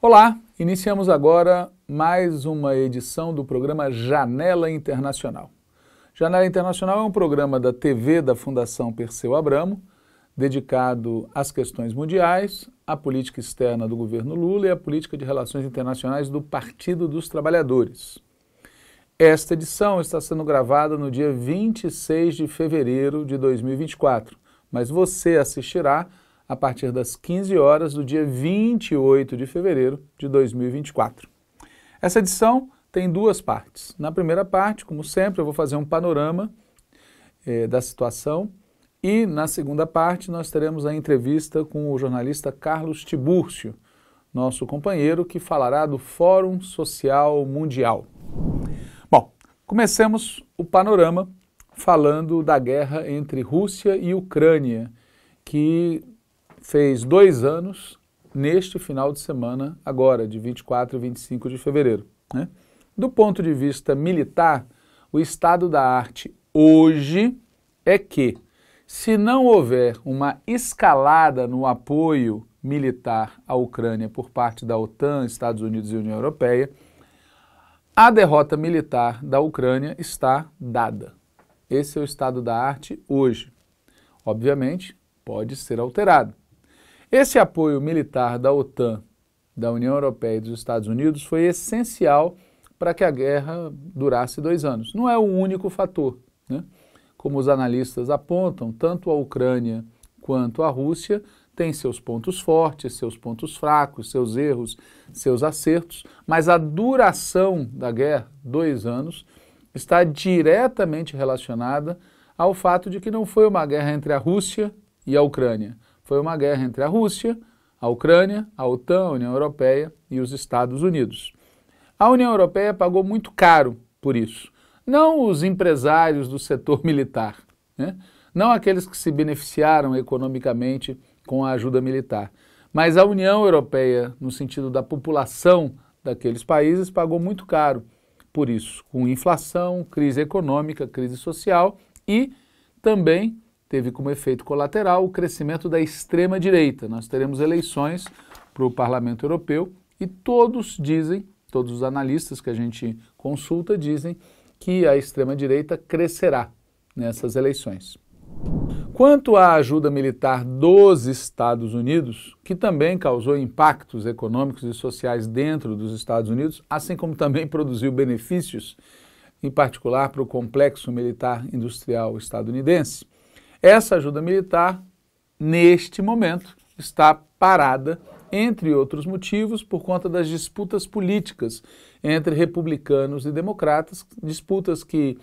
Olá, iniciamos agora mais uma edição do programa Janela Internacional. Janela Internacional é um programa da TV da Fundação Perseu Abramo, dedicado às questões mundiais, à política externa do governo Lula e à política de relações internacionais do Partido dos Trabalhadores. Esta edição está sendo gravada no dia 26 de fevereiro de 2024 mas você assistirá a partir das 15 horas do dia 28 de fevereiro de 2024. Essa edição tem duas partes. Na primeira parte, como sempre, eu vou fazer um panorama eh, da situação e na segunda parte nós teremos a entrevista com o jornalista Carlos Tibúrcio, nosso companheiro que falará do Fórum Social Mundial. Bom, comecemos o panorama falando da guerra entre Rússia e Ucrânia, que fez dois anos neste final de semana, agora, de 24 e 25 de fevereiro. Né? Do ponto de vista militar, o estado da arte hoje é que, se não houver uma escalada no apoio militar à Ucrânia por parte da OTAN, Estados Unidos e União Europeia, a derrota militar da Ucrânia está dada. Esse é o estado da arte hoje. Obviamente, pode ser alterado. Esse apoio militar da OTAN, da União Europeia e dos Estados Unidos foi essencial para que a guerra durasse dois anos. Não é o único fator. Né? Como os analistas apontam, tanto a Ucrânia quanto a Rússia têm seus pontos fortes, seus pontos fracos, seus erros, seus acertos, mas a duração da guerra, dois anos, está diretamente relacionada ao fato de que não foi uma guerra entre a Rússia e a Ucrânia. Foi uma guerra entre a Rússia, a Ucrânia, a OTAN, a União Europeia e os Estados Unidos. A União Europeia pagou muito caro por isso. Não os empresários do setor militar, né? não aqueles que se beneficiaram economicamente com a ajuda militar, mas a União Europeia, no sentido da população daqueles países, pagou muito caro por isso, com inflação, crise econômica, crise social e também teve como efeito colateral o crescimento da extrema-direita. Nós teremos eleições para o Parlamento Europeu e todos dizem, todos os analistas que a gente consulta dizem, que a extrema-direita crescerá nessas eleições. Quanto à ajuda militar dos Estados Unidos, que também causou impactos econômicos e sociais dentro dos Estados Unidos, assim como também produziu benefícios, em particular para o complexo militar industrial estadunidense, essa ajuda militar, neste momento, está parada, entre outros motivos, por conta das disputas políticas entre republicanos e democratas, disputas que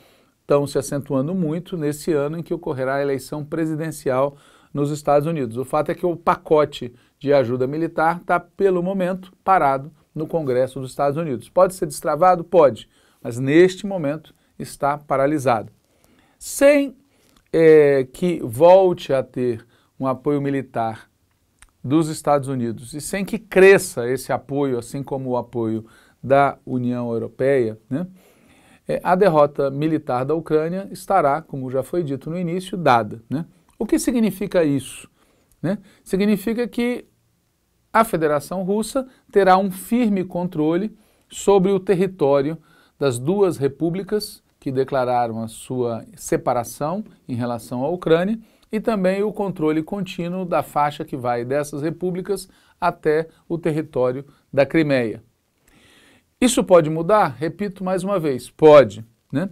estão se acentuando muito nesse ano em que ocorrerá a eleição presidencial nos Estados Unidos. O fato é que o pacote de ajuda militar está, pelo momento, parado no Congresso dos Estados Unidos. Pode ser destravado? Pode, mas neste momento está paralisado. Sem é, que volte a ter um apoio militar dos Estados Unidos e sem que cresça esse apoio, assim como o apoio da União Europeia, né? é, a derrota militar da Ucrânia estará, como já foi dito no início, dada. Né? O que significa isso? Né? Significa que a Federação Russa terá um firme controle sobre o território das duas repúblicas que declararam a sua separação em relação à Ucrânia e também o controle contínuo da faixa que vai dessas repúblicas até o território da Crimeia. Isso pode mudar? Repito mais uma vez, pode. Né?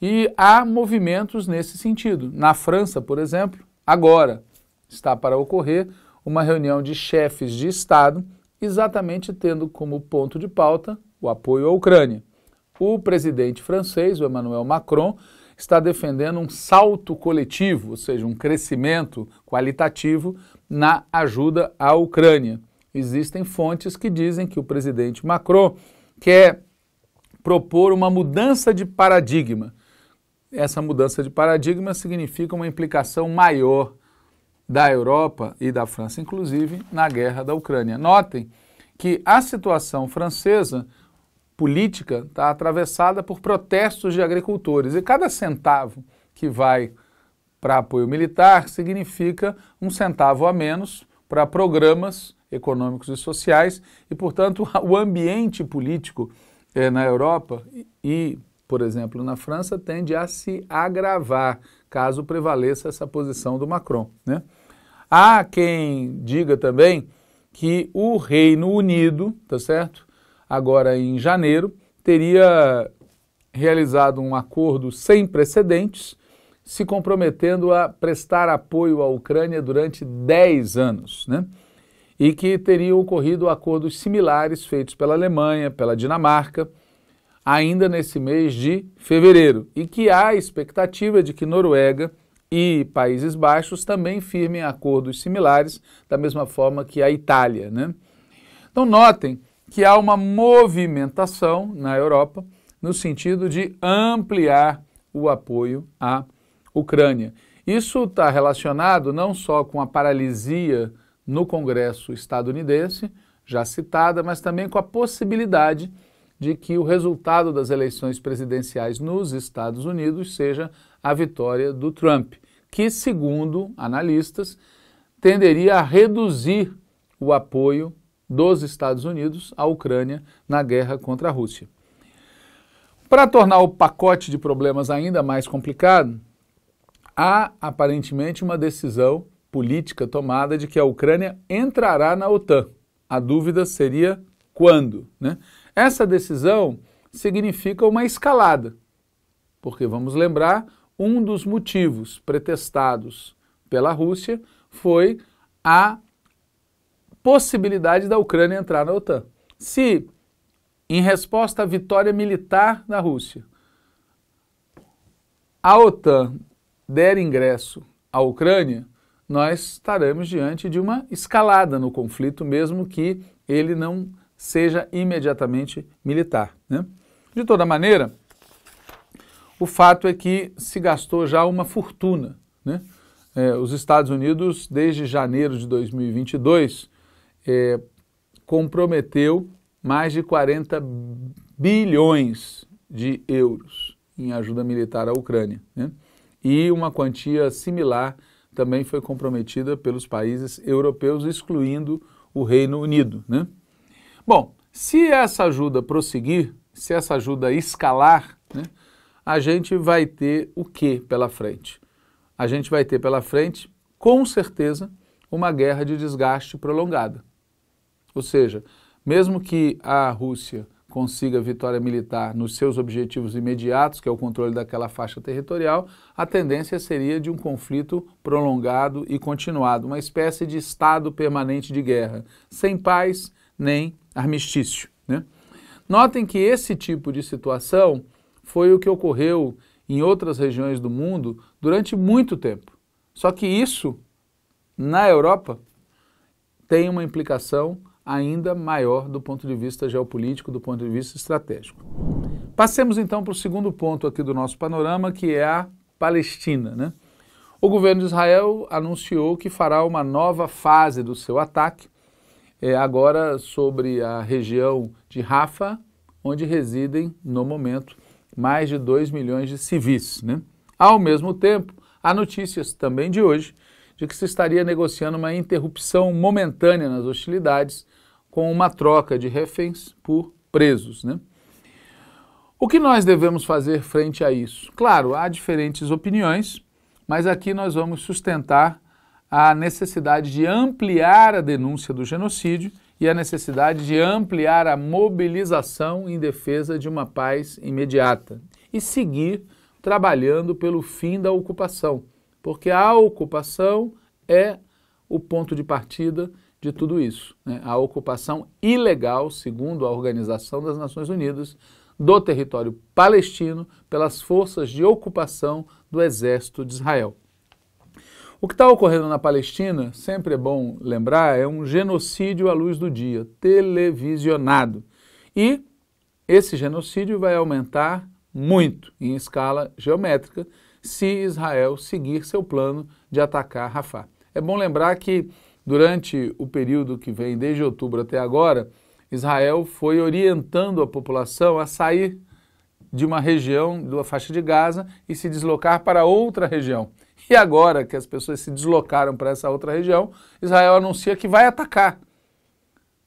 E há movimentos nesse sentido. Na França, por exemplo, agora está para ocorrer uma reunião de chefes de Estado, exatamente tendo como ponto de pauta o apoio à Ucrânia. O presidente francês, o Emmanuel Macron, está defendendo um salto coletivo, ou seja, um crescimento qualitativo na ajuda à Ucrânia. Existem fontes que dizem que o presidente Macron quer é propor uma mudança de paradigma. Essa mudança de paradigma significa uma implicação maior da Europa e da França, inclusive, na guerra da Ucrânia. Notem que a situação francesa política está atravessada por protestos de agricultores e cada centavo que vai para apoio militar significa um centavo a menos para programas econômicos e sociais, e, portanto, o ambiente político eh, na Europa e, por exemplo, na França, tende a se agravar caso prevaleça essa posição do Macron. Né? Há quem diga também que o Reino Unido, tá certo? Agora em janeiro, teria realizado um acordo sem precedentes, se comprometendo a prestar apoio à Ucrânia durante 10 anos, né? e que teriam ocorrido acordos similares feitos pela Alemanha, pela Dinamarca, ainda nesse mês de fevereiro, e que há a expectativa de que Noruega e Países Baixos também firmem acordos similares, da mesma forma que a Itália. Né? Então, notem que há uma movimentação na Europa no sentido de ampliar o apoio à Ucrânia. Isso está relacionado não só com a paralisia no Congresso estadunidense, já citada, mas também com a possibilidade de que o resultado das eleições presidenciais nos Estados Unidos seja a vitória do Trump, que, segundo analistas, tenderia a reduzir o apoio dos Estados Unidos à Ucrânia na guerra contra a Rússia. Para tornar o pacote de problemas ainda mais complicado, há aparentemente uma decisão política tomada de que a Ucrânia entrará na OTAN. A dúvida seria quando. Né? Essa decisão significa uma escalada, porque vamos lembrar, um dos motivos pretestados pela Rússia foi a possibilidade da Ucrânia entrar na OTAN. Se, em resposta à vitória militar da Rússia, a OTAN der ingresso à Ucrânia, nós estaremos diante de uma escalada no conflito, mesmo que ele não seja imediatamente militar. Né? De toda maneira, o fato é que se gastou já uma fortuna. Né? É, os Estados Unidos, desde janeiro de 2022, é, comprometeu mais de 40 bilhões de euros em ajuda militar à Ucrânia né? e uma quantia similar também foi comprometida pelos países europeus, excluindo o Reino Unido. Né? Bom, se essa ajuda prosseguir, se essa ajuda escalar, né, a gente vai ter o que pela frente? A gente vai ter pela frente, com certeza, uma guerra de desgaste prolongada. Ou seja, mesmo que a Rússia consiga vitória militar nos seus objetivos imediatos, que é o controle daquela faixa territorial, a tendência seria de um conflito prolongado e continuado, uma espécie de estado permanente de guerra, sem paz nem armistício. Né? Notem que esse tipo de situação foi o que ocorreu em outras regiões do mundo durante muito tempo. Só que isso, na Europa, tem uma implicação ainda maior do ponto de vista geopolítico, do ponto de vista estratégico. Passemos então para o segundo ponto aqui do nosso panorama, que é a Palestina. Né? O governo de Israel anunciou que fará uma nova fase do seu ataque, é, agora sobre a região de Rafa, onde residem, no momento, mais de 2 milhões de civis. Né? Ao mesmo tempo, há notícias também de hoje de que se estaria negociando uma interrupção momentânea nas hostilidades com uma troca de reféns por presos. Né? O que nós devemos fazer frente a isso? Claro, há diferentes opiniões, mas aqui nós vamos sustentar a necessidade de ampliar a denúncia do genocídio e a necessidade de ampliar a mobilização em defesa de uma paz imediata e seguir trabalhando pelo fim da ocupação, porque a ocupação é o ponto de partida de tudo isso. Né? A ocupação ilegal, segundo a Organização das Nações Unidas, do território palestino pelas forças de ocupação do exército de Israel. O que está ocorrendo na Palestina, sempre é bom lembrar, é um genocídio à luz do dia, televisionado. E esse genocídio vai aumentar muito em escala geométrica se Israel seguir seu plano de atacar Rafah. É bom lembrar que Durante o período que vem, desde outubro até agora, Israel foi orientando a população a sair de uma região, da faixa de Gaza, e se deslocar para outra região. E agora que as pessoas se deslocaram para essa outra região, Israel anuncia que vai atacar.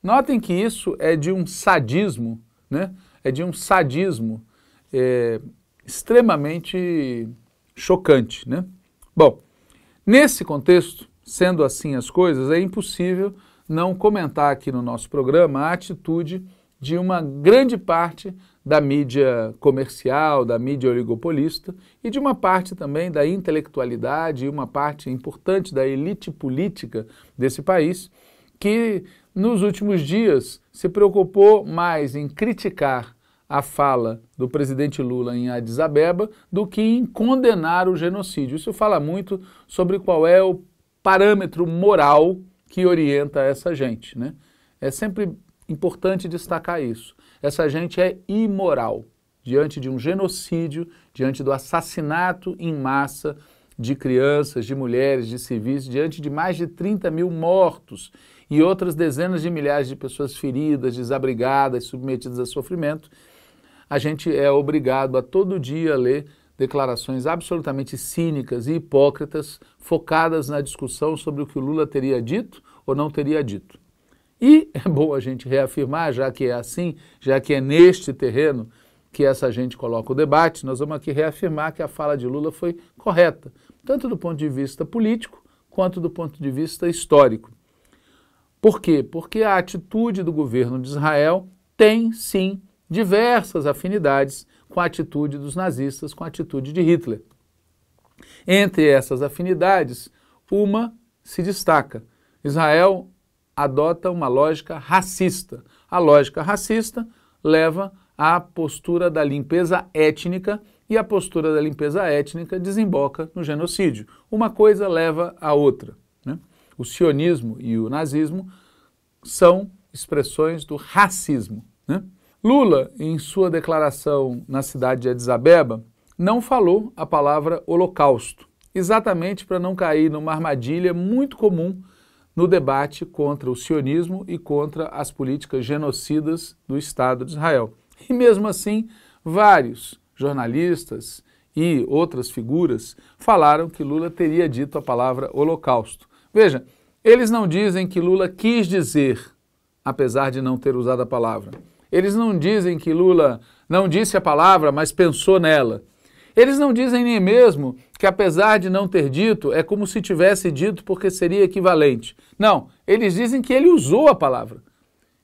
Notem que isso é de um sadismo, né? É de um sadismo é, extremamente chocante, né? Bom, nesse contexto, Sendo assim as coisas, é impossível não comentar aqui no nosso programa a atitude de uma grande parte da mídia comercial, da mídia oligopolista e de uma parte também da intelectualidade e uma parte importante da elite política desse país, que nos últimos dias se preocupou mais em criticar a fala do presidente Lula em Addis Abeba do que em condenar o genocídio. Isso fala muito sobre qual é o parâmetro moral que orienta essa gente. Né? É sempre importante destacar isso. Essa gente é imoral diante de um genocídio, diante do assassinato em massa de crianças, de mulheres, de civis, diante de mais de 30 mil mortos e outras dezenas de milhares de pessoas feridas, desabrigadas, submetidas a sofrimento, a gente é obrigado a todo dia ler declarações absolutamente cínicas e hipócritas focadas na discussão sobre o que o Lula teria dito ou não teria dito. E é bom a gente reafirmar, já que é assim, já que é neste terreno que essa gente coloca o debate, nós vamos aqui reafirmar que a fala de Lula foi correta, tanto do ponto de vista político quanto do ponto de vista histórico. Por quê? Porque a atitude do governo de Israel tem sim diversas afinidades com a atitude dos nazistas, com a atitude de Hitler. Entre essas afinidades, uma se destaca. Israel adota uma lógica racista. A lógica racista leva à postura da limpeza étnica e a postura da limpeza étnica desemboca no genocídio. Uma coisa leva à outra. Né? O sionismo e o nazismo são expressões do racismo. Né? Lula, em sua declaração na cidade de Addis Abeba, não falou a palavra holocausto, exatamente para não cair numa armadilha muito comum no debate contra o sionismo e contra as políticas genocidas do Estado de Israel. E mesmo assim, vários jornalistas e outras figuras falaram que Lula teria dito a palavra holocausto. Veja, eles não dizem que Lula quis dizer, apesar de não ter usado a palavra. Eles não dizem que Lula não disse a palavra, mas pensou nela. Eles não dizem nem mesmo que, apesar de não ter dito, é como se tivesse dito porque seria equivalente. Não, eles dizem que ele usou a palavra.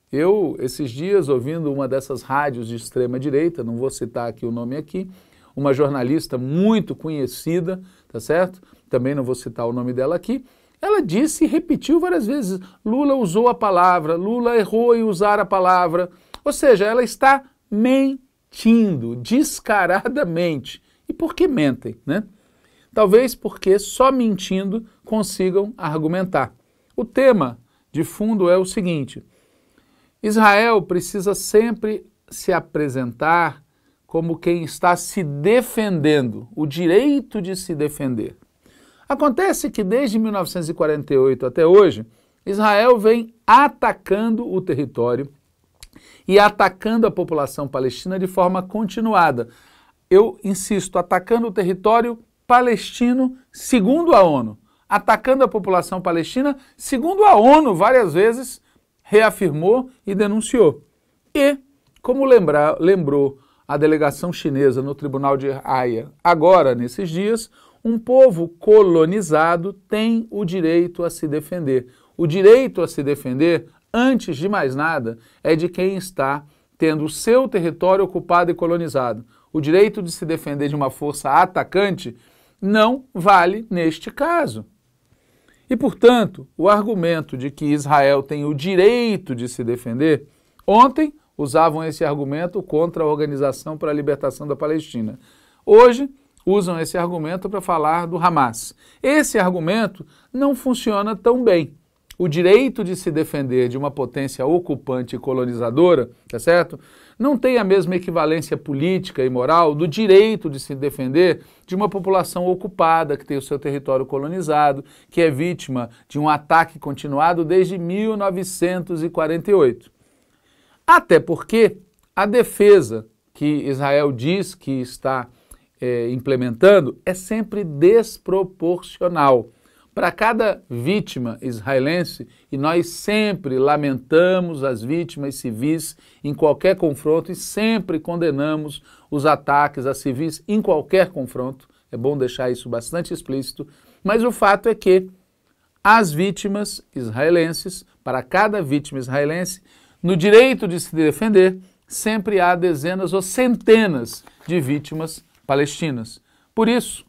Eu, esses dias, ouvindo uma dessas rádios de extrema-direita, não vou citar aqui o nome aqui, uma jornalista muito conhecida, tá certo? Também não vou citar o nome dela aqui. Ela disse e repetiu várias vezes: Lula usou a palavra, Lula errou em usar a palavra. Ou seja, ela está mentindo descaradamente. E por que mentem, né? Talvez porque só mentindo consigam argumentar. O tema de fundo é o seguinte: Israel precisa sempre se apresentar como quem está se defendendo, o direito de se defender. Acontece que desde 1948 até hoje, Israel vem atacando o território e atacando a população palestina de forma continuada. Eu insisto, atacando o território palestino, segundo a ONU, atacando a população palestina, segundo a ONU, várias vezes reafirmou e denunciou. E, como lembra, lembrou a delegação chinesa no Tribunal de Haia, agora, nesses dias, um povo colonizado tem o direito a se defender. O direito a se defender antes de mais nada, é de quem está tendo o seu território ocupado e colonizado. O direito de se defender de uma força atacante não vale neste caso. E, portanto, o argumento de que Israel tem o direito de se defender, ontem usavam esse argumento contra a Organização para a Libertação da Palestina. Hoje, usam esse argumento para falar do Hamas. Esse argumento não funciona tão bem o direito de se defender de uma potência ocupante e colonizadora, tá certo? Não tem a mesma equivalência política e moral do direito de se defender de uma população ocupada que tem o seu território colonizado, que é vítima de um ataque continuado desde 1948. Até porque a defesa que Israel diz que está é, implementando é sempre desproporcional para cada vítima israelense, e nós sempre lamentamos as vítimas civis em qualquer confronto e sempre condenamos os ataques a civis em qualquer confronto. É bom deixar isso bastante explícito, mas o fato é que as vítimas israelenses, para cada vítima israelense, no direito de se defender, sempre há dezenas ou centenas de vítimas palestinas. Por isso,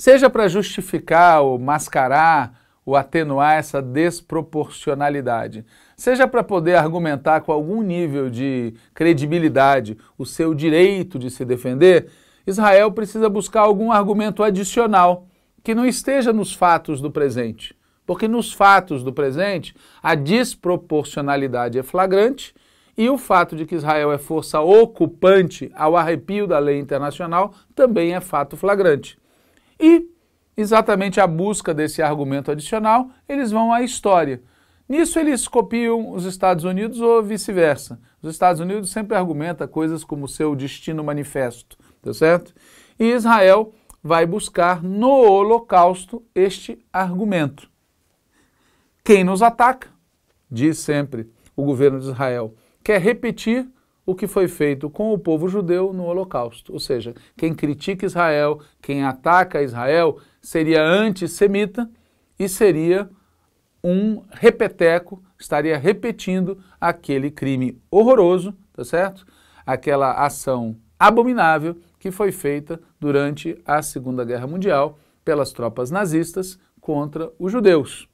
seja para justificar ou mascarar ou atenuar essa desproporcionalidade, seja para poder argumentar com algum nível de credibilidade o seu direito de se defender, Israel precisa buscar algum argumento adicional que não esteja nos fatos do presente. Porque nos fatos do presente, a desproporcionalidade é flagrante e o fato de que Israel é força ocupante ao arrepio da lei internacional também é fato flagrante. E, exatamente à busca desse argumento adicional, eles vão à história. Nisso eles copiam os Estados Unidos ou vice-versa. Os Estados Unidos sempre argumenta coisas como seu destino manifesto, tá certo? E Israel vai buscar no Holocausto este argumento. Quem nos ataca, diz sempre o governo de Israel, quer repetir o que foi feito com o povo judeu no Holocausto. Ou seja, quem critica Israel, quem ataca Israel, seria antissemita e seria um repeteco, estaria repetindo aquele crime horroroso, tá certo? Aquela ação abominável que foi feita durante a Segunda Guerra Mundial pelas tropas nazistas contra os judeus.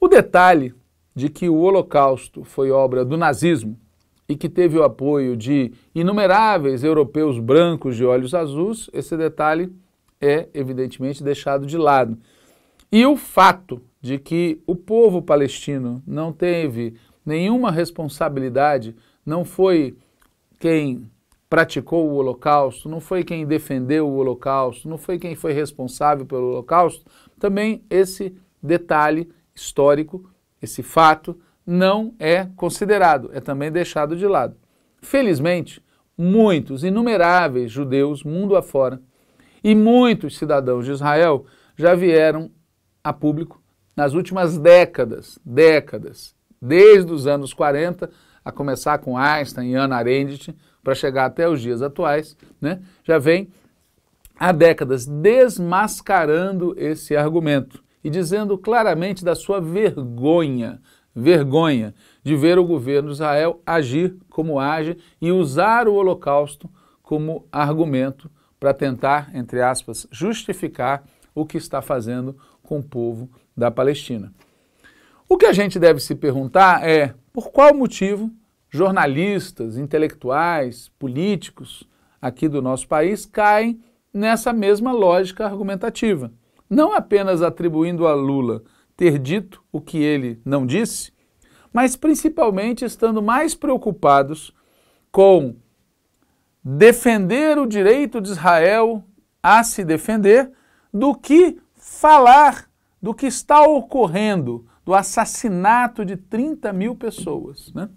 O detalhe de que o Holocausto foi obra do nazismo e que teve o apoio de inumeráveis europeus brancos de olhos azuis, esse detalhe é evidentemente deixado de lado. E o fato de que o povo palestino não teve nenhuma responsabilidade, não foi quem praticou o Holocausto, não foi quem defendeu o Holocausto, não foi quem foi responsável pelo Holocausto, também esse detalhe histórico, esse fato, não é considerado, é também deixado de lado. Felizmente, muitos, inumeráveis judeus mundo afora e muitos cidadãos de Israel já vieram a público nas últimas décadas, décadas, desde os anos 40, a começar com Einstein e Anna Arendt, para chegar até os dias atuais, né, já vem há décadas desmascarando esse argumento e dizendo claramente da sua vergonha vergonha de ver o governo de Israel agir como age e usar o Holocausto como argumento para tentar, entre aspas, justificar o que está fazendo com o povo da Palestina. O que a gente deve se perguntar é por qual motivo jornalistas, intelectuais, políticos aqui do nosso país caem nessa mesma lógica argumentativa, não apenas atribuindo a Lula ter dito o que ele não disse, mas principalmente estando mais preocupados com defender o direito de Israel a se defender do que falar do que está ocorrendo, do assassinato de 30 mil pessoas. Né?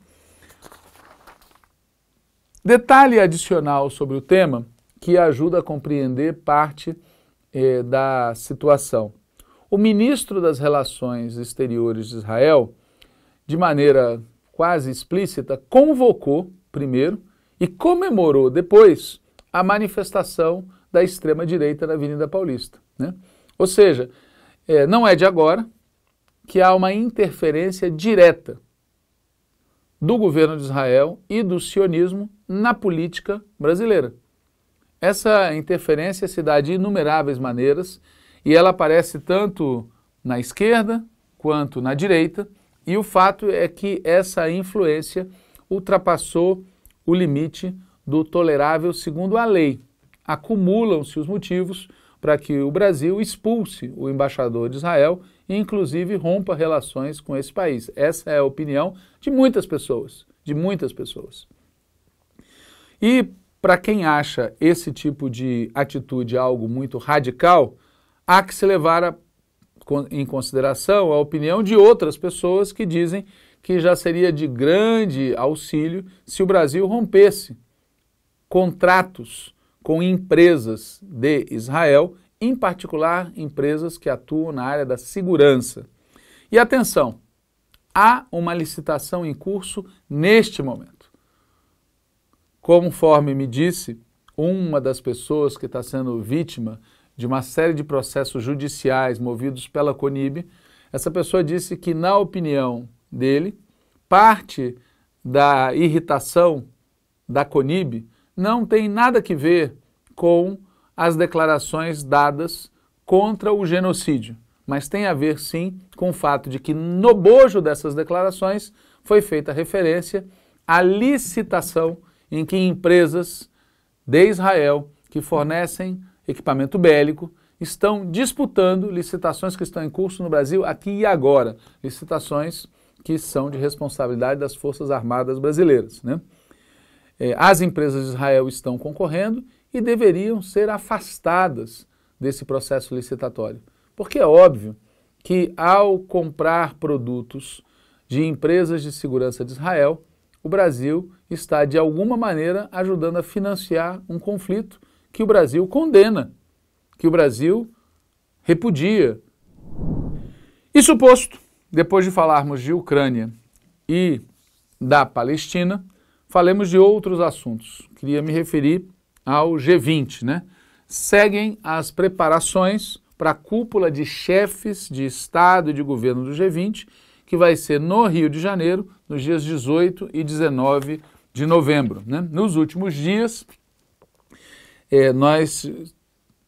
Detalhe adicional sobre o tema que ajuda a compreender parte eh, da situação o ministro das Relações Exteriores de Israel, de maneira quase explícita, convocou primeiro e comemorou depois a manifestação da extrema-direita na Avenida Paulista. Né? Ou seja, é, não é de agora que há uma interferência direta do governo de Israel e do sionismo na política brasileira. Essa interferência se dá de inumeráveis maneiras e ela aparece tanto na esquerda quanto na direita, e o fato é que essa influência ultrapassou o limite do tolerável segundo a lei. Acumulam-se os motivos para que o Brasil expulse o embaixador de Israel e, inclusive, rompa relações com esse país. Essa é a opinião de muitas pessoas, de muitas pessoas. E para quem acha esse tipo de atitude algo muito radical, há que se levar a, em consideração a opinião de outras pessoas que dizem que já seria de grande auxílio se o Brasil rompesse contratos com empresas de Israel, em particular empresas que atuam na área da segurança. E atenção, há uma licitação em curso neste momento. Conforme me disse uma das pessoas que está sendo vítima de uma série de processos judiciais movidos pela CONIB, essa pessoa disse que, na opinião dele, parte da irritação da CONIB não tem nada que ver com as declarações dadas contra o genocídio, mas tem a ver sim com o fato de que no bojo dessas declarações foi feita referência à licitação em que empresas de Israel que fornecem equipamento bélico, estão disputando licitações que estão em curso no Brasil aqui e agora, licitações que são de responsabilidade das Forças Armadas Brasileiras. Né? É, as empresas de Israel estão concorrendo e deveriam ser afastadas desse processo licitatório, porque é óbvio que ao comprar produtos de empresas de segurança de Israel, o Brasil está de alguma maneira ajudando a financiar um conflito que o Brasil condena, que o Brasil repudia. Isso posto, depois de falarmos de Ucrânia e da Palestina, falemos de outros assuntos. Queria me referir ao G20, né? Seguem as preparações para a cúpula de chefes de Estado e de governo do G20, que vai ser no Rio de Janeiro, nos dias 18 e 19 de novembro. Né? Nos últimos dias, é, nós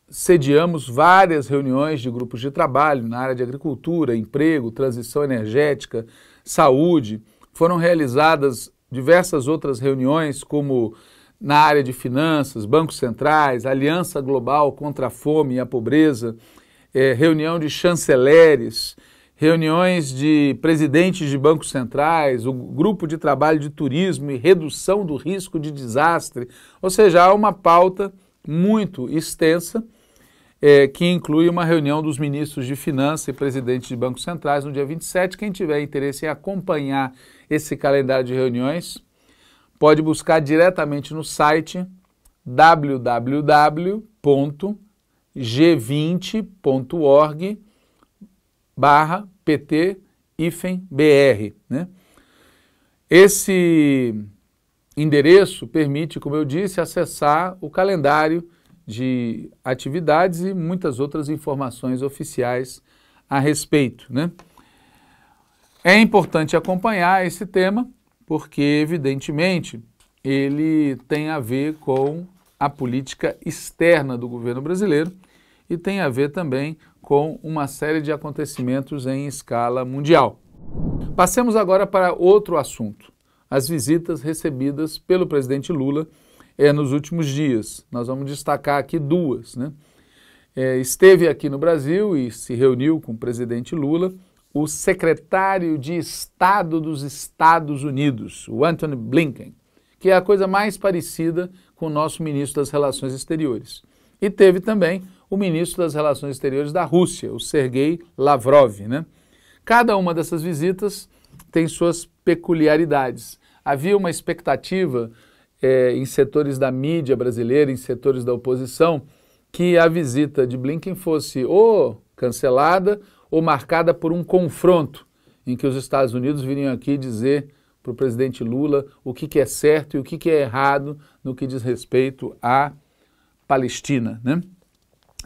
sediamos várias reuniões de grupos de trabalho na área de agricultura, emprego, transição energética, saúde. Foram realizadas diversas outras reuniões, como na área de finanças, bancos centrais, aliança global contra a fome e a pobreza, é, reunião de chanceleres, reuniões de presidentes de bancos centrais, o grupo de trabalho de turismo e redução do risco de desastre. Ou seja, há uma pauta muito extensa, é, que inclui uma reunião dos ministros de Finanças e presidentes de bancos centrais no dia 27. Quem tiver interesse em acompanhar esse calendário de reuniões, pode buscar diretamente no site www.g20.org barra PT BR. Né? Esse endereço permite, como eu disse, acessar o calendário de atividades e muitas outras informações oficiais a respeito. Né? É importante acompanhar esse tema, porque, evidentemente, ele tem a ver com a política externa do governo brasileiro e tem a ver também com uma série de acontecimentos em escala mundial. Passemos agora para outro assunto as visitas recebidas pelo presidente Lula é, nos últimos dias. Nós vamos destacar aqui duas. Né? É, esteve aqui no Brasil e se reuniu com o presidente Lula o secretário de Estado dos Estados Unidos, o Anthony Blinken, que é a coisa mais parecida com o nosso ministro das Relações Exteriores. E teve também o ministro das Relações Exteriores da Rússia, o Sergei Lavrov. Né? Cada uma dessas visitas tem suas peculiaridades. Havia uma expectativa é, em setores da mídia brasileira, em setores da oposição, que a visita de Blinken fosse ou cancelada ou marcada por um confronto em que os Estados Unidos viriam aqui dizer para o presidente Lula o que, que é certo e o que, que é errado no que diz respeito à Palestina, né?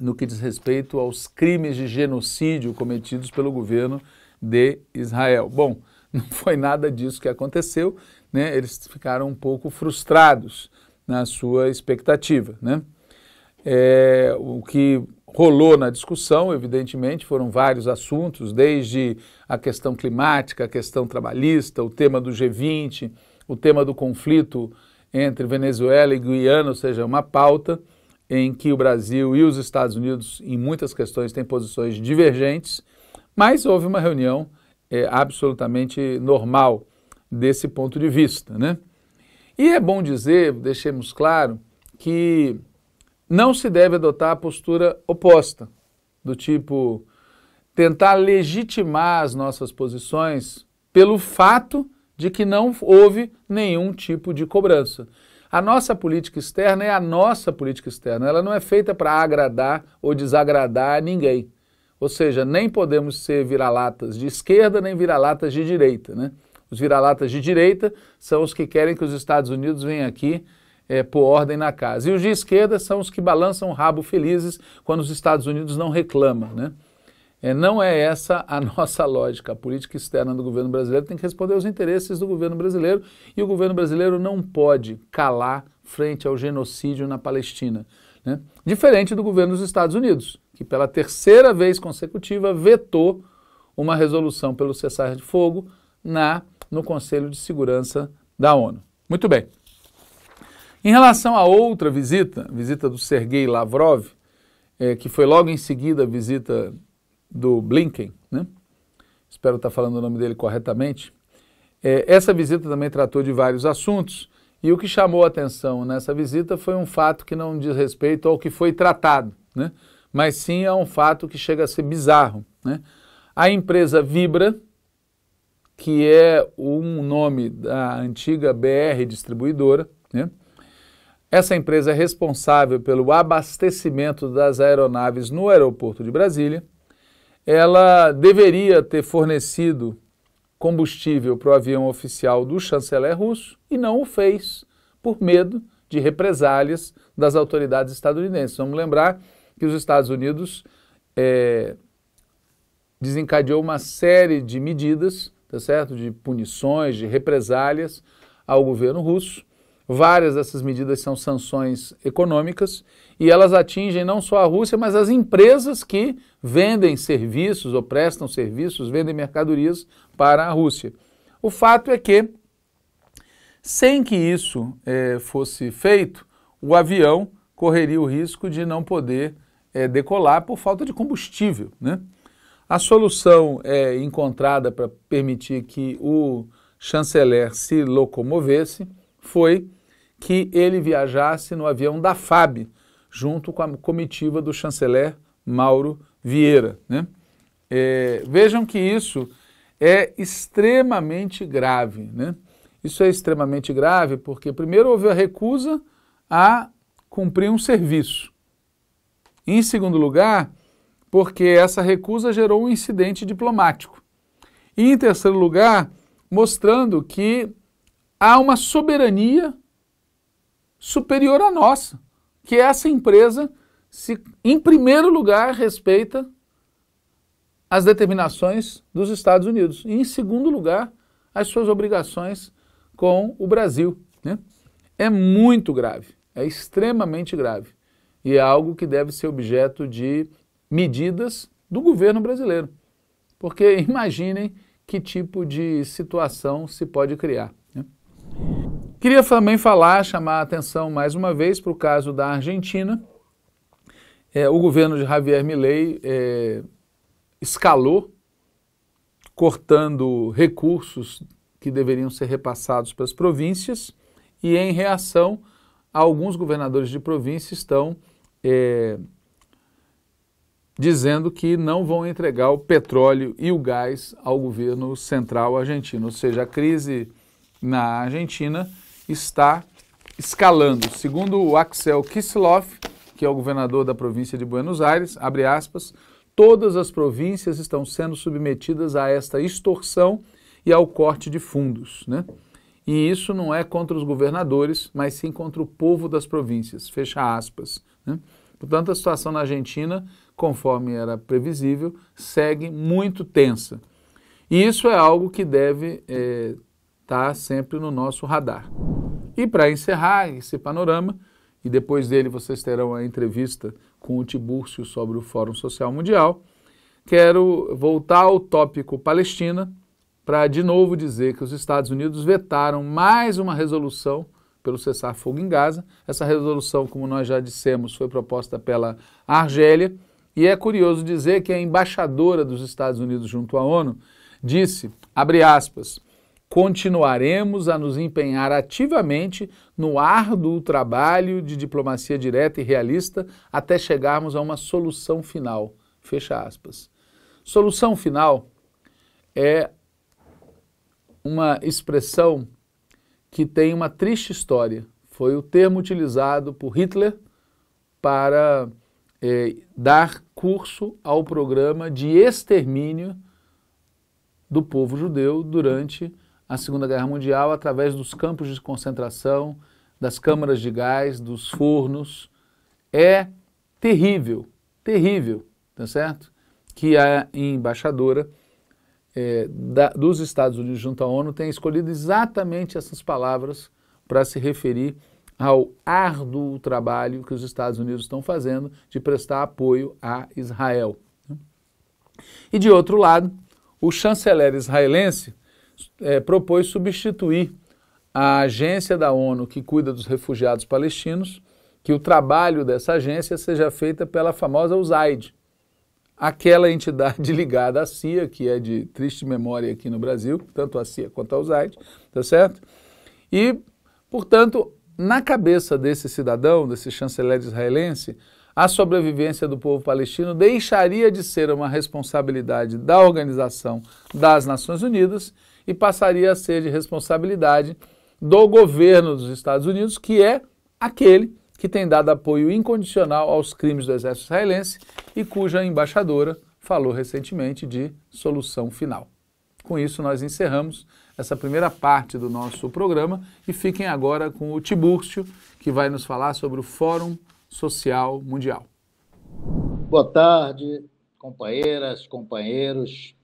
no que diz respeito aos crimes de genocídio cometidos pelo governo de Israel. Bom, não foi nada disso que aconteceu, né, eles ficaram um pouco frustrados na sua expectativa. Né? É, o que rolou na discussão, evidentemente, foram vários assuntos, desde a questão climática, a questão trabalhista, o tema do G20, o tema do conflito entre Venezuela e Guiana, ou seja, uma pauta em que o Brasil e os Estados Unidos, em muitas questões, têm posições divergentes, mas houve uma reunião é, absolutamente normal desse ponto de vista. Né? E é bom dizer, deixemos claro, que não se deve adotar a postura oposta, do tipo tentar legitimar as nossas posições pelo fato de que não houve nenhum tipo de cobrança. A nossa política externa é a nossa política externa, ela não é feita para agradar ou desagradar a ninguém. Ou seja, nem podemos ser vira-latas de esquerda, nem vira-latas de direita, né? Os vira-latas de direita são os que querem que os Estados Unidos venham aqui é, eh, por ordem na casa. E os de esquerda são os que balançam o rabo felizes quando os Estados Unidos não reclamam. Né? É, não é essa a nossa lógica. A política externa do governo brasileiro tem que responder aos interesses do governo brasileiro e o governo brasileiro não pode calar frente ao genocídio na Palestina. Né? Diferente do governo dos Estados Unidos, que pela terceira vez consecutiva vetou uma resolução pelo cessar de fogo na Palestina no Conselho de Segurança da ONU. Muito bem. Em relação à outra visita, visita do Sergei Lavrov, é, que foi logo em seguida a visita do Blinken, né? espero estar falando o nome dele corretamente, é, essa visita também tratou de vários assuntos e o que chamou a atenção nessa visita foi um fato que não diz respeito ao que foi tratado, né? mas sim a um fato que chega a ser bizarro. Né? A empresa Vibra, que é um nome da antiga BR distribuidora. Né? Essa empresa é responsável pelo abastecimento das aeronaves no aeroporto de Brasília. Ela deveria ter fornecido combustível para o avião oficial do chanceler russo e não o fez, por medo de represálias das autoridades estadunidenses. Vamos lembrar que os Estados Unidos é, desencadeou uma série de medidas tá certo? de punições, de represálias ao governo russo. Várias dessas medidas são sanções econômicas e elas atingem não só a Rússia, mas as empresas que vendem serviços ou prestam serviços, vendem mercadorias para a Rússia. O fato é que, sem que isso eh, fosse feito, o avião correria o risco de não poder eh, decolar por falta de combustível. Né? A solução é, encontrada para permitir que o chanceler se locomovesse foi que ele viajasse no avião da FAB, junto com a comitiva do chanceler Mauro Vieira. Né? É, vejam que isso é extremamente grave. Né? Isso é extremamente grave porque, primeiro, houve a recusa a cumprir um serviço. Em segundo lugar, porque essa recusa gerou um incidente diplomático. E, em terceiro lugar, mostrando que há uma soberania superior à nossa, que essa empresa, se, em primeiro lugar, respeita as determinações dos Estados Unidos e, em segundo lugar, as suas obrigações com o Brasil. Né? É muito grave, é extremamente grave e é algo que deve ser objeto de medidas do governo brasileiro. Porque imaginem que tipo de situação se pode criar. Né? Queria também falar, chamar a atenção mais uma vez para o caso da Argentina. É, o governo de Javier Milei é, escalou, cortando recursos que deveriam ser repassados para as províncias, e em reação, alguns governadores de província estão é, dizendo que não vão entregar o petróleo e o gás ao governo central argentino. Ou seja, a crise na Argentina está escalando. Segundo o Axel Kicillof, que é o governador da província de Buenos Aires, abre aspas, todas as províncias estão sendo submetidas a esta extorsão e ao corte de fundos, né? E isso não é contra os governadores, mas sim contra o povo das províncias, fecha aspas. Né? Portanto, a situação na Argentina conforme era previsível, segue muito tensa. E isso é algo que deve estar eh, é, tá sempre no nosso radar. E para encerrar esse panorama, e depois dele vocês terão a entrevista com o Tibúrcio sobre o Fórum Social Mundial, quero voltar ao tópico Palestina para de novo dizer que os Estados Unidos vetaram mais uma resolução pelo cessar-fogo em Gaza. Essa resolução, como nós já dissemos, foi proposta pela Argélia. E é curioso dizer que a embaixadora dos Estados Unidos junto à ONU disse, abre aspas, continuaremos a nos empenhar ativamente no árduo trabalho de diplomacia direta e realista até chegarmos a uma solução final. Fecha aspas. Solução final é uma expressão que tem uma triste história. Foi o termo utilizado por Hitler para é, dar curso ao programa de extermínio do povo judeu durante a Segunda Guerra Mundial através dos campos de concentração, das câmaras de gás, dos fornos. É terrível, terrível, tá certo? Que a embaixadora é, da, dos Estados Unidos junto à ONU tenha escolhido exatamente essas palavras para se referir ao árduo trabalho que os Estados Unidos estão fazendo de prestar apoio a Israel. E de outro lado, o chanceler israelense é, propôs substituir a agência da ONU que cuida dos refugiados palestinos, que o trabalho dessa agência seja feita pela famosa USAID, aquela entidade ligada à CIA, que é de triste memória aqui no Brasil, tanto a CIA quanto a USAID, tá certo? E, portanto, na cabeça desse cidadão, desse chanceler israelense, a sobrevivência do povo palestino deixaria de ser uma responsabilidade da Organização das Nações Unidas e passaria a ser de responsabilidade do governo dos Estados Unidos, que é aquele que tem dado apoio incondicional aos crimes do exército israelense e cuja embaixadora falou recentemente de solução final. Com isso, nós encerramos essa primeira parte do nosso programa e fiquem agora com o Tibúrcio, que vai nos falar sobre o Fórum Social Mundial. Boa tarde, companheiras, companheiros.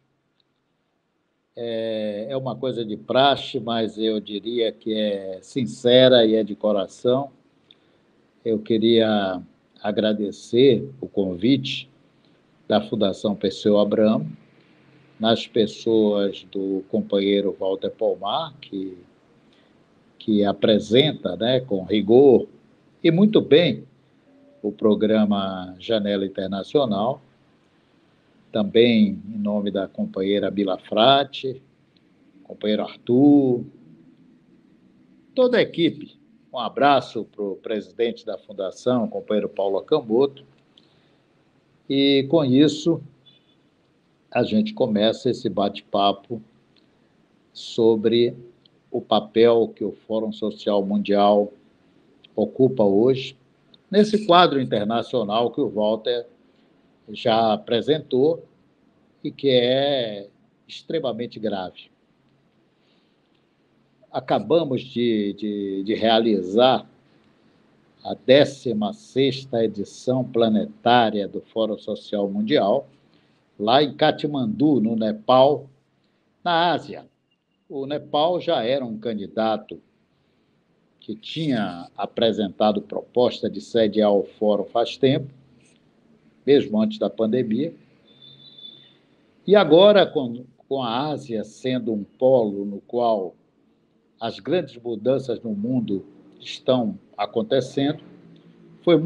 É, é uma coisa de praxe, mas eu diria que é sincera e é de coração. Eu queria agradecer o convite da Fundação Perseu Abramo nas pessoas do companheiro Walter Palmar, que, que apresenta né, com rigor e muito bem o programa Janela Internacional, também em nome da companheira Bila Frate, companheiro Arthur, toda a equipe. Um abraço para o presidente da Fundação, companheiro Paulo Camboto. E com isso, a gente começa esse bate-papo sobre o papel que o Fórum Social Mundial ocupa hoje, nesse quadro internacional que o Walter já apresentou e que é extremamente grave. Acabamos de, de, de realizar a 16ª edição planetária do Fórum Social Mundial, lá em Katmandu, no Nepal, na Ásia. O Nepal já era um candidato que tinha apresentado proposta de sede ao fórum faz tempo, mesmo antes da pandemia. E agora, com, a Ásia sendo um polo no qual as grandes mudanças no mundo estão acontecendo, foi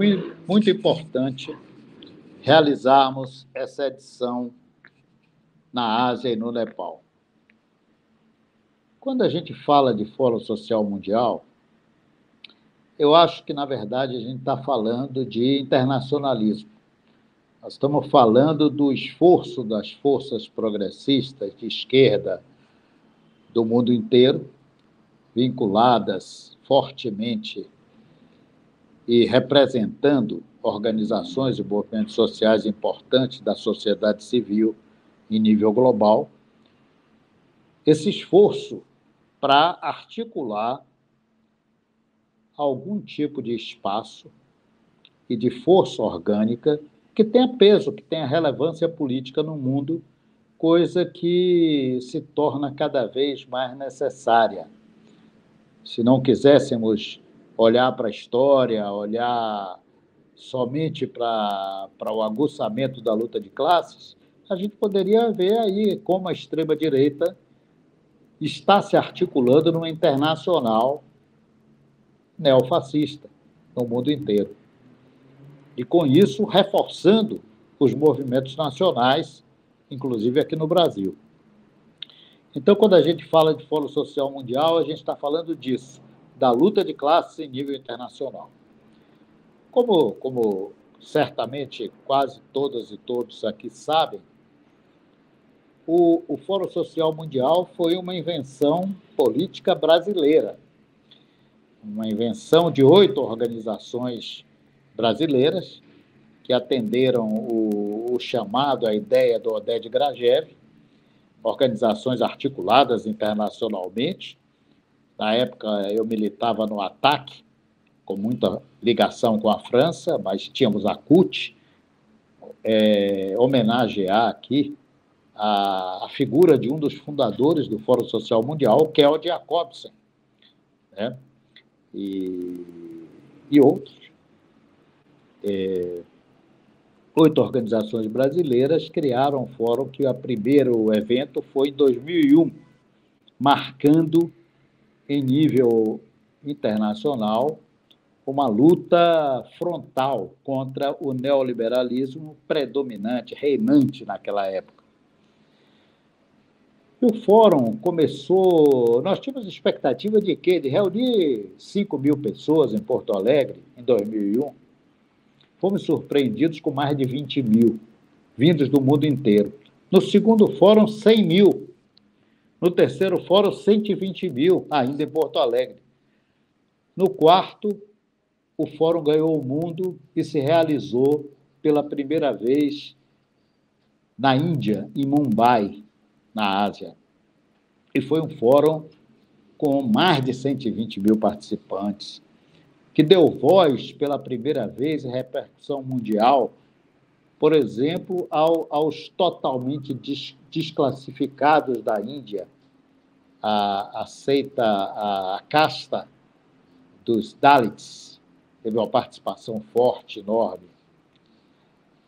muito importante realizarmos essa edição na Ásia e no Nepal. Quando a gente fala de Fórum Social Mundial, eu acho que, na verdade, a gente está falando de internacionalismo. Nós estamos falando do esforço das forças progressistas de esquerda do mundo inteiro, vinculadas fortemente e representando organizações e movimentos sociais importantes da sociedade civil em nível global, esse esforço para articular algum tipo de espaço e de força orgânica que tenha peso, que tenha relevância política no mundo, coisa que se torna cada vez mais necessária. Se não quiséssemos olhar para a história, olhar somente para o aguçamento da luta de classes, a gente poderia ver aí como a extrema-direita está se articulando numa internacional neofascista no mundo inteiro. E com isso, reforçando os movimentos nacionais, inclusive aqui no Brasil. Então, quando a gente fala de Fórum Social Mundial, a gente está falando disso da luta de classes em nível internacional. Como, como certamente quase todas e todos aqui sabem, o, o Fórum Social Mundial foi uma invenção política brasileira, uma invenção de oito organizações brasileiras que atenderam o, o chamado, a ideia do Oded Grajev, organizações articuladas internacionalmente, na época eu militava no ataque, com muita ligação com a França, mas tínhamos a CUT, é, homenagear aqui a, a, figura de um dos fundadores do Fórum Social Mundial, Kel é Jacobsen, né? e, e outros. É, oito organizações brasileiras criaram um fórum que o primeiro evento foi em 2001, marcando em nível internacional uma luta frontal contra o neoliberalismo predominante, reinante naquela época. o fórum começou, nós tínhamos expectativa de quê? De reunir 5 mil pessoas em Porto Alegre em 2001. Fomos surpreendidos com mais de 20 mil, vindos do mundo inteiro. No segundo fórum, 100 mil. No terceiro fórum, 120 mil, ainda em Porto Alegre. No quarto, o fórum ganhou o mundo e se realizou pela primeira vez na Índia, em Mumbai, na Ásia. E foi um fórum com mais de 120 mil participantes, que deu voz pela primeira vez em repercussão mundial por exemplo, ao, aos totalmente des, desclassificados da Índia, a, a seita, a, a casta dos Dalits, teve uma participação forte, enorme.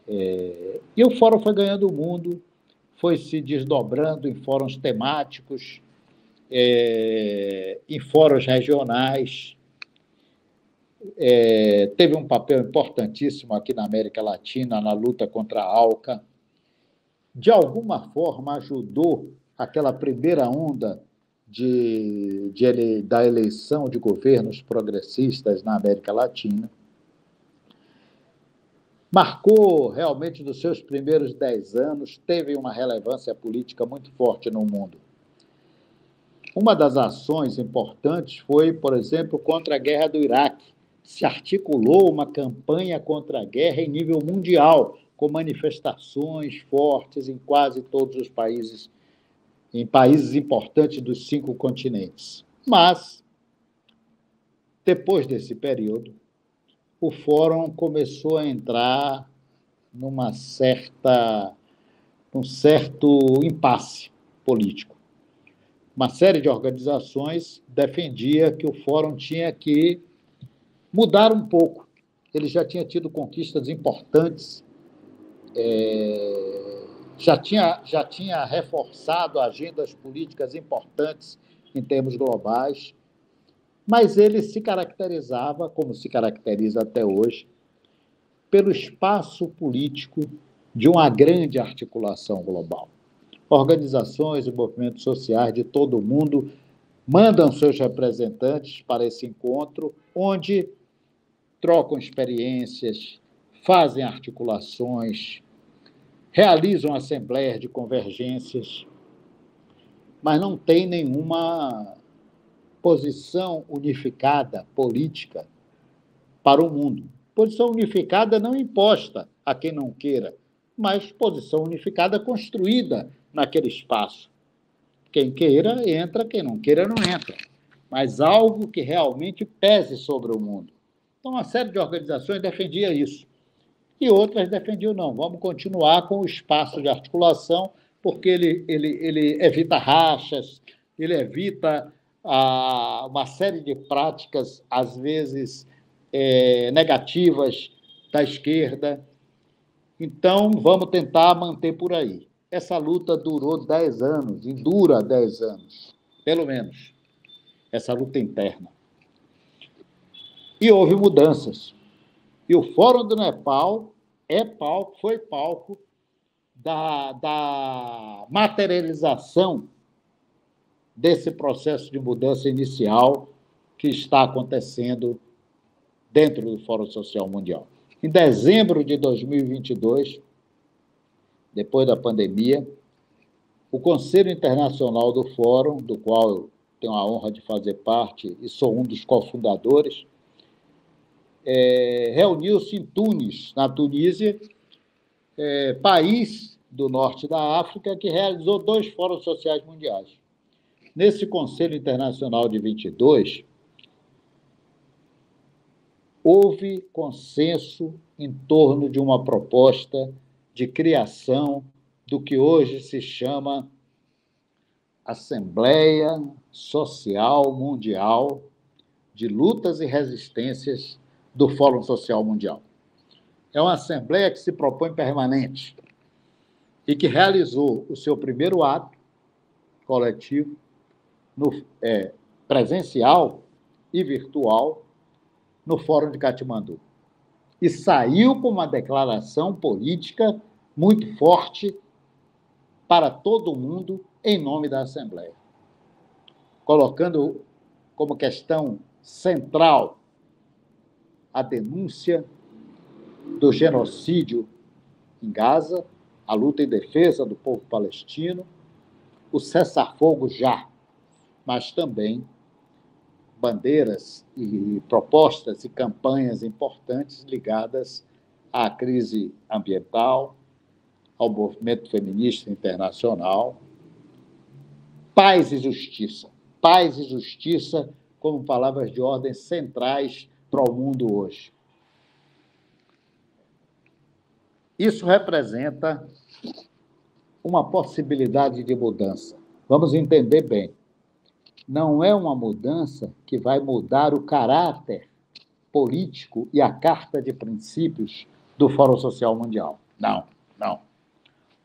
É, e o fórum foi ganhando o mundo, foi se desdobrando em fóruns temáticos, é, em fóruns regionais, é, teve um papel importantíssimo aqui na América Latina na luta contra a Alca. De alguma forma ajudou aquela primeira onda de, de ele, da eleição de governos progressistas na América Latina. Marcou realmente nos seus primeiros dez anos, teve uma relevância política muito forte no mundo. Uma das ações importantes foi, por exemplo, contra a guerra do Iraque, se articulou uma campanha contra a guerra em nível mundial, com manifestações fortes em quase todos os países, em países importantes dos cinco continentes. Mas, depois desse período, o fórum começou a entrar numa certa um certo impasse político. Uma série de organizações defendia que o fórum tinha que mudar um pouco. Ele já tinha tido conquistas importantes, é, já, tinha, já tinha reforçado agendas políticas importantes em termos globais, mas ele se caracterizava, como se caracteriza até hoje, pelo espaço político de uma grande articulação global. Organizações e movimentos sociais de todo o mundo mandam seus representantes para esse encontro, onde trocam experiências, fazem articulações, realizam assembleias de convergências, mas não tem nenhuma posição unificada política para o mundo. Posição unificada não imposta a quem não queira, mas posição unificada construída naquele espaço. Quem queira entra, quem não queira não entra. Mas algo que realmente pese sobre o mundo. Então, uma série de organizações defendia isso. E outras defendiam, não, vamos continuar com o espaço de articulação, porque ele, ele, ele evita rachas, ele evita ah, uma série de práticas, às vezes é, negativas, da esquerda. Então, vamos tentar manter por aí. Essa luta durou 10 anos, e dura 10 anos, pelo menos, essa luta interna e houve mudanças. E o Fórum do Nepal é palco, foi palco da, da materialização desse processo de mudança inicial que está acontecendo dentro do Fórum Social Mundial. Em dezembro de 2022, depois da pandemia, o Conselho Internacional do Fórum, do qual eu tenho a honra de fazer parte e sou um dos cofundadores, é, reuniu-se em Tunis, na Tunísia, é, país do norte da África, que realizou dois fóruns sociais mundiais. Nesse Conselho Internacional de 22, houve consenso em torno de uma proposta de criação do que hoje se chama Assembleia Social Mundial de Lutas e Resistências do Fórum Social Mundial. É uma assembleia que se propõe permanente e que realizou o seu primeiro ato coletivo no, é, presencial e virtual no Fórum de Katmandu. E saiu com uma declaração política muito forte para todo mundo em nome da Assembleia, colocando como questão central a denúncia do genocídio em Gaza, a luta em defesa do povo palestino, o cessar-fogo já, mas também bandeiras e propostas e campanhas importantes ligadas à crise ambiental, ao movimento feminista internacional. Paz e justiça. Paz e justiça como palavras de ordem centrais para o mundo hoje. Isso representa uma possibilidade de mudança. Vamos entender bem. Não é uma mudança que vai mudar o caráter político e a carta de princípios do Fórum Social Mundial. Não, não.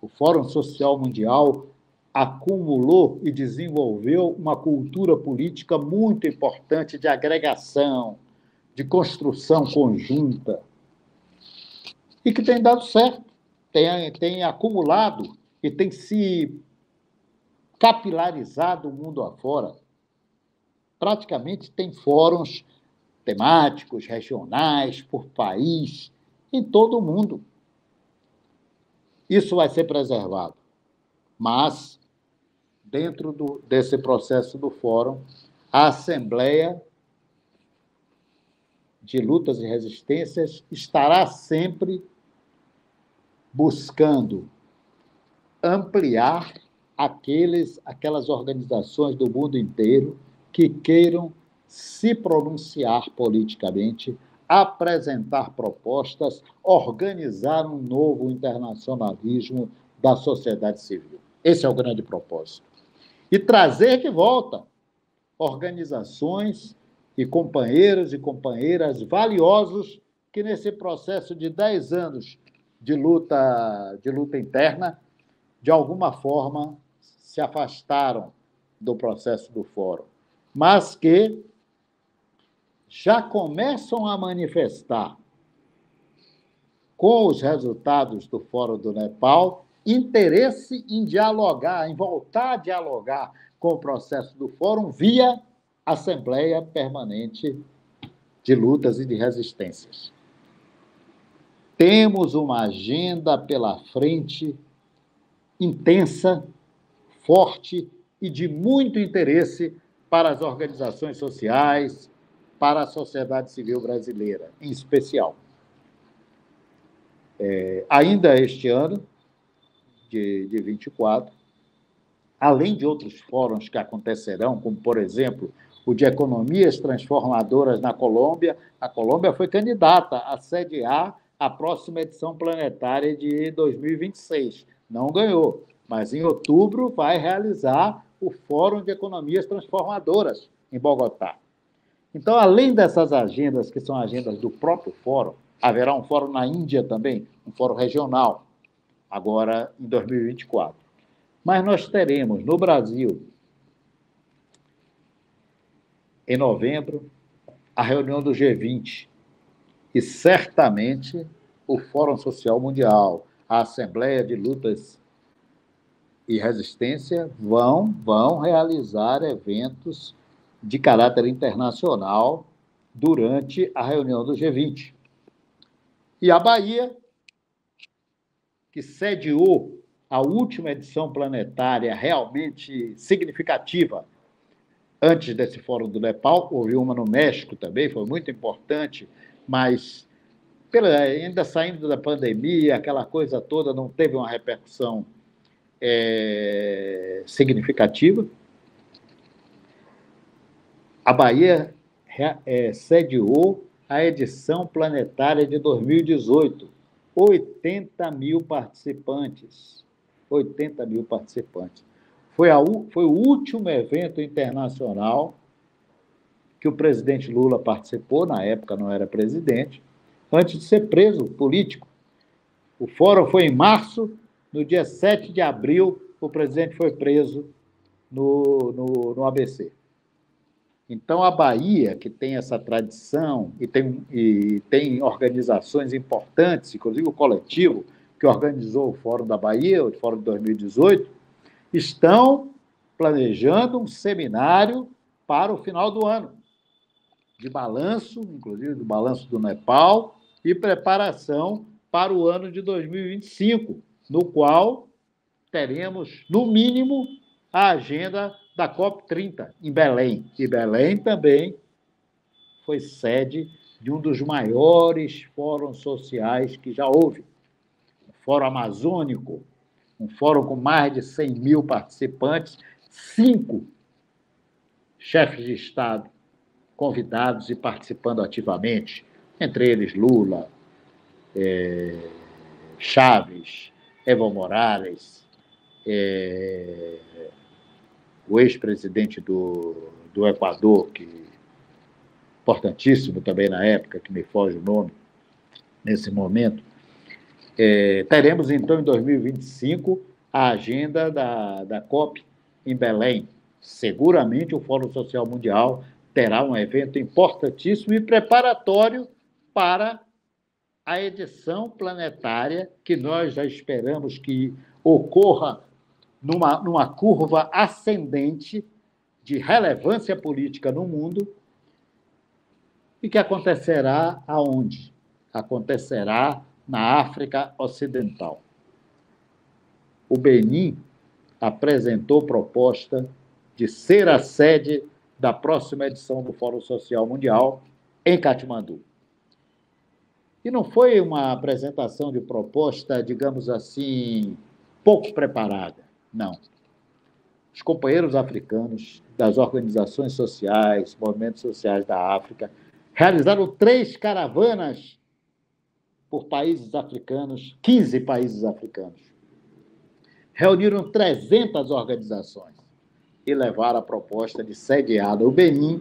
O Fórum Social Mundial acumulou e desenvolveu uma cultura política muito importante de agregação, de construção conjunta, e que tem dado certo, tem, tem acumulado e tem se capilarizado o mundo afora. Praticamente tem fóruns temáticos, regionais, por país, em todo o mundo. Isso vai ser preservado. Mas, dentro do, desse processo do fórum, a Assembleia de lutas e resistências, estará sempre buscando ampliar aqueles, aquelas organizações do mundo inteiro que queiram se pronunciar politicamente, apresentar propostas, organizar um novo internacionalismo da sociedade civil. Esse é o grande propósito. E trazer de volta organizações e companheiros e companheiras valiosos que nesse processo de 10 anos de luta, de luta interna, de alguma forma se afastaram do processo do fórum, mas que já começam a manifestar com os resultados do Fórum do Nepal interesse em dialogar, em voltar a dialogar com o processo do Fórum via Assembleia Permanente de Lutas e de Resistências. Temos uma agenda pela frente intensa, forte e de muito interesse para as organizações sociais, para a sociedade civil brasileira, em especial. É, ainda este ano, de, de 24, além de outros fóruns que acontecerão, como, por exemplo, o de Economias Transformadoras na Colômbia. A Colômbia foi candidata a sediar a próxima edição planetária de 2026. Não ganhou, mas em outubro vai realizar o Fórum de Economias Transformadoras em Bogotá. Então, além dessas agendas, que são agendas do próprio fórum, haverá um fórum na Índia também, um fórum regional, agora em 2024. Mas nós teremos no Brasil em novembro a reunião do G20 e certamente o Fórum Social Mundial, a Assembleia de Lutas e Resistência vão vão realizar eventos de caráter internacional durante a reunião do G20. E a Bahia, que sediou a última edição planetária realmente significativa, antes desse Fórum do Nepal, houve uma no México também, foi muito importante, mas pela, ainda saindo da pandemia, aquela coisa toda não teve uma repercussão é, significativa. A Bahia é, sediou a edição planetária de 2018. 80 mil participantes. 80 mil participantes. Foi, a, foi o último evento internacional que o presidente Lula participou, na época não era presidente, antes de ser preso político. O fórum foi em março, no dia 7 de abril, o presidente foi preso no, no, no ABC. Então, a Bahia, que tem essa tradição e tem, e tem organizações importantes, inclusive o coletivo que organizou o Fórum da Bahia, o Fórum de 2018, estão planejando um seminário para o final do ano, de balanço, inclusive do balanço do Nepal, e preparação para o ano de 2025, no qual teremos, no mínimo, a agenda da COP30 em Belém. E Belém também foi sede de um dos maiores fóruns sociais que já houve, o Fórum Amazônico, um fórum com mais de 100 mil participantes, cinco chefes de Estado convidados e participando ativamente, entre eles Lula, é, Chaves, Evo Morales, é, o ex-presidente do, do Equador, que importantíssimo também na época, que me foge o nome nesse momento, é, teremos, então, em 2025, a agenda da, da COP em Belém. Seguramente o Fórum Social Mundial terá um evento importantíssimo e preparatório para a edição planetária que nós já esperamos que ocorra numa, numa curva ascendente de relevância política no mundo e que acontecerá aonde? Acontecerá na África Ocidental. O Benin apresentou proposta de ser a sede da próxima edição do Fórum Social Mundial em Katmandu. E não foi uma apresentação de proposta, digamos assim, pouco preparada, não. Os companheiros africanos das organizações sociais, movimentos sociais da África, realizaram três caravanas por países africanos, 15 países africanos. Reuniram 300 organizações e levaram a proposta de sediar o Benin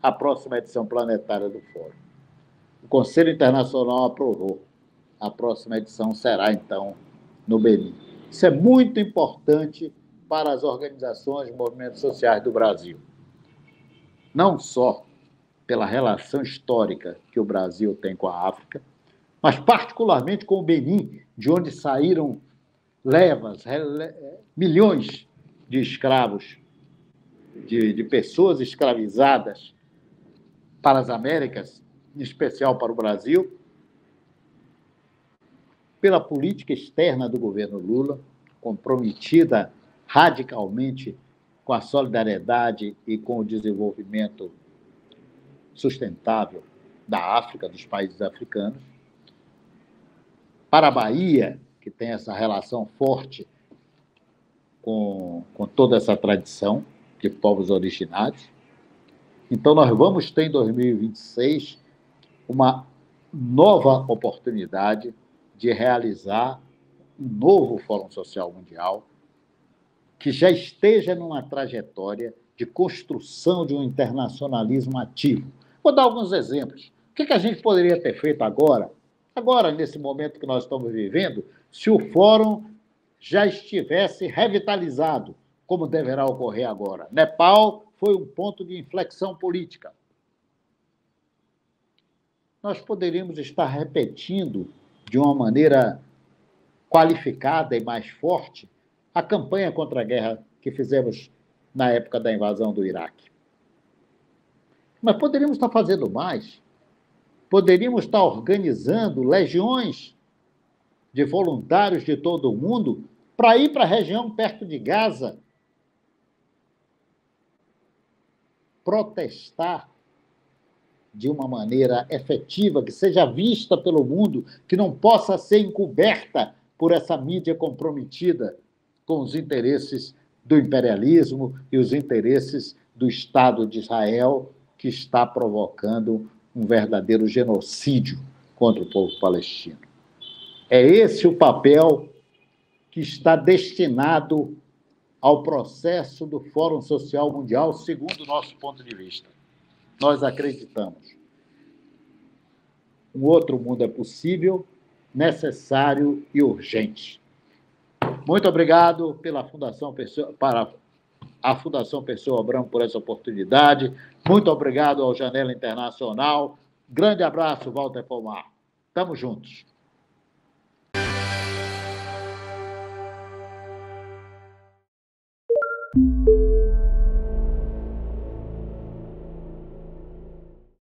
à próxima edição planetária do Fórum. O Conselho Internacional aprovou. A próxima edição será, então, no Benin. Isso é muito importante para as organizações e movimentos sociais do Brasil. Não só pela relação histórica que o Brasil tem com a África, mas particularmente com o Benin, de onde saíram levas, milhões de escravos, de, de pessoas escravizadas para as Américas, em especial para o Brasil, pela política externa do governo Lula, comprometida radicalmente com a solidariedade e com o desenvolvimento sustentável da África, dos países africanos, para a Bahia, que tem essa relação forte com, com toda essa tradição de povos originários. Então, nós vamos ter em 2026 uma nova oportunidade de realizar um novo Fórum Social Mundial que já esteja numa trajetória de construção de um internacionalismo ativo. Vou dar alguns exemplos. O que a gente poderia ter feito agora Agora, nesse momento que nós estamos vivendo, se o fórum já estivesse revitalizado, como deverá ocorrer agora. Nepal foi um ponto de inflexão política. Nós poderíamos estar repetindo de uma maneira qualificada e mais forte a campanha contra a guerra que fizemos na época da invasão do Iraque. Mas poderíamos estar fazendo mais. Poderíamos estar organizando legiões de voluntários de todo o mundo para ir para a região perto de Gaza protestar de uma maneira efetiva, que seja vista pelo mundo, que não possa ser encoberta por essa mídia comprometida com os interesses do imperialismo e os interesses do Estado de Israel, que está provocando um verdadeiro genocídio contra o povo palestino. É esse o papel que está destinado ao processo do Fórum Social Mundial, segundo o nosso ponto de vista. Nós acreditamos. Um outro mundo é possível, necessário e urgente. Muito obrigado pela Fundação para à Fundação Pessoa Abrão por essa oportunidade. Muito obrigado ao Janela Internacional. Grande abraço, Walter Pomar. Tamo juntos.